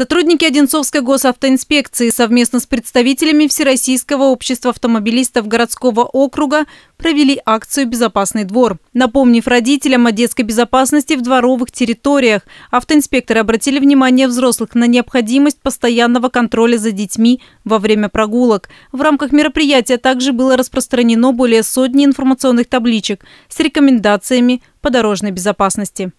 Сотрудники Одинцовской госавтоинспекции совместно с представителями Всероссийского общества автомобилистов городского округа провели акцию «Безопасный двор». Напомнив родителям о детской безопасности в дворовых территориях, автоинспекторы обратили внимание взрослых на необходимость постоянного контроля за детьми во время прогулок. В рамках мероприятия также было распространено более сотни информационных табличек с рекомендациями по дорожной безопасности.